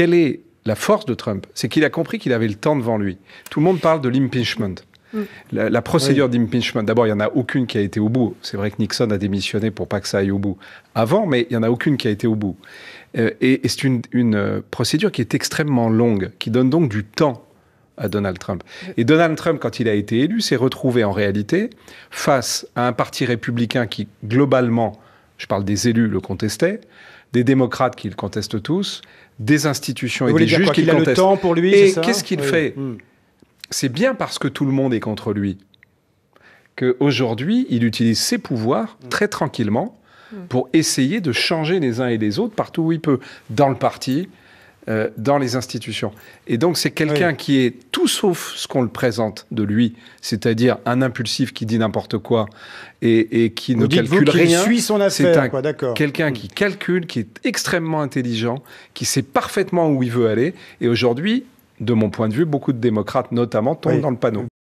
quelle est la force de Trump C'est qu'il a compris qu'il avait le temps devant lui. Tout le monde parle de l'impeachment. Mm. La, procédure d'impeachment, d'abord, il n'y en a aucune qui a été au bout. C'est vrai que Nixon a démissionné pour pas que ça aille au bout avant, mais il n'y en a aucune qui a été au bout. Euh, et, c'est une euh, procédure qui est extrêmement longue, qui donne donc du temps à Donald Trump. Mm. Et Donald Trump, quand il a été élu, s'est retrouvé en réalité face à un parti républicain qui, globalement, je parle des élus, le contestaient, des démocrates qui le contestent tous, des institutions et des juges qu'il le A le temps pour lui, et qu'est-ce qu'il fait hmm. C'est bien parce que tout le monde est contre lui qu'aujourd'hui, il utilise ses pouvoirs hmm. très tranquillement hmm. pour essayer de changer les uns et les autres partout où il peut, dans le parti, euh, dans les institutions. Et donc c'est quelqu'un qui est tout sauf ce qu'on le présente de lui, c'est-à-dire un impulsif qui dit n'importe quoi et, qui ne calcule qu rien. suit son affaire, d'accord. Quelqu'un qui calcule, qui est extrêmement intelligent, qui sait parfaitement où il veut aller. Et aujourd'hui, de mon point de vue, beaucoup de démocrates notamment tombent dans le panneau.